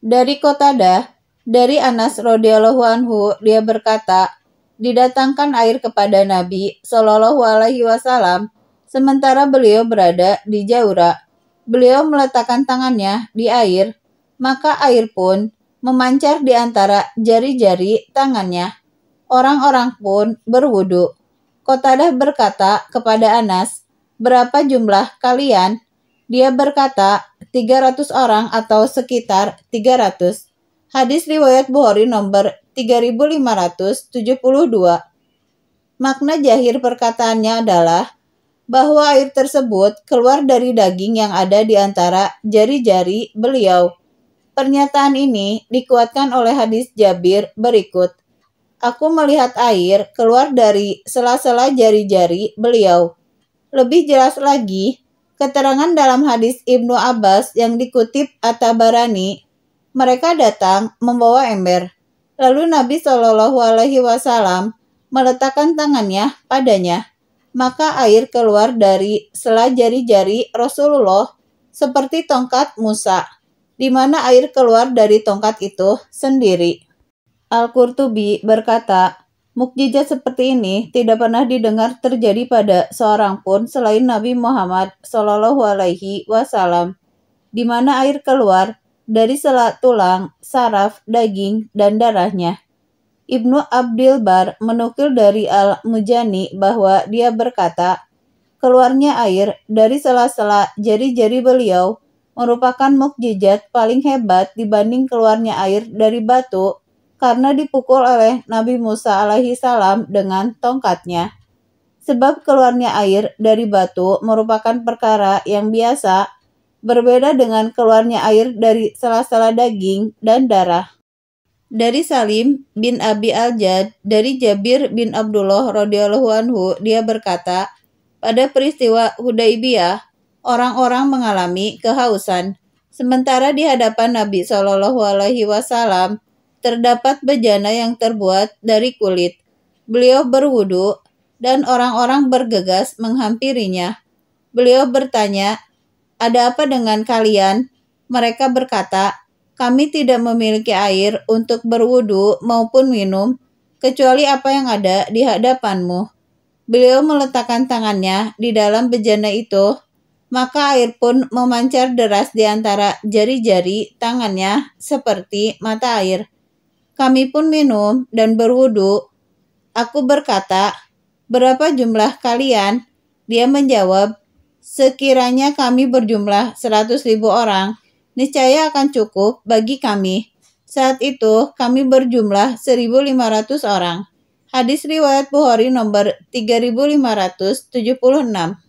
Dari kotadah, dari Anas radhiyallahu anhu, dia berkata, didatangkan air kepada Nabi Shallallahu alaihi wasallam sementara beliau berada di Jaura. Beliau meletakkan tangannya di air, maka air pun memancar di antara jari-jari tangannya. Orang-orang pun berwudu. Kotadah berkata kepada Anas, "Berapa jumlah kalian?" Dia berkata, 300 orang atau sekitar 300. Hadis riwayat Bukhari nomor 3572. Makna jahir perkataannya adalah bahwa air tersebut keluar dari daging yang ada di antara jari-jari beliau. Pernyataan ini dikuatkan oleh hadis Jabir berikut. Aku melihat air keluar dari sela-sela jari-jari beliau. Lebih jelas lagi, Keterangan dalam hadis Ibnu Abbas yang dikutip At-Tabarani, mereka datang membawa ember. Lalu Nabi Shallallahu alaihi wasallam meletakkan tangannya padanya. Maka air keluar dari sela jari-jari Rasulullah seperti tongkat Musa, di mana air keluar dari tongkat itu sendiri. Al-Qurtubi berkata, Mukjizat seperti ini tidak pernah didengar terjadi pada seorang pun selain Nabi Muhammad Shallallahu Alaihi Wasallam, di mana air keluar dari selat tulang, saraf, daging, dan darahnya. Ibnu Abdul Bar menukil dari Al-Mujani bahwa dia berkata, keluarnya air dari sela-sela jari-jari beliau merupakan mukjizat paling hebat dibanding keluarnya air dari batu karena dipukul oleh Nabi Musa alaihi salam dengan tongkatnya. Sebab keluarnya air dari batu merupakan perkara yang biasa, berbeda dengan keluarnya air dari sela-sela daging dan darah. Dari Salim bin Abi Al-Jad, dari Jabir bin Abdullah radhiyallahu anhu, dia berkata, pada peristiwa Hudaibiyah, orang-orang mengalami kehausan. Sementara di hadapan Nabi Shallallahu alaihi wasallam, terdapat bejana yang terbuat dari kulit. Beliau berwudu dan orang-orang bergegas menghampirinya. Beliau bertanya, "Ada apa dengan kalian?" Mereka berkata, "Kami tidak memiliki air untuk berwudu maupun minum, kecuali apa yang ada di hadapanmu." Beliau meletakkan tangannya di dalam bejana itu maka air pun memancar deras di antara jari-jari tangannya seperti mata air. Kami pun minum dan berwudu. Aku berkata, berapa jumlah kalian? Dia menjawab, sekiranya kami berjumlah seratus ribu orang, niscaya akan cukup bagi kami. Saat itu kami berjumlah 1.500 orang. Hadis riwayat Bukhari nomor 3576.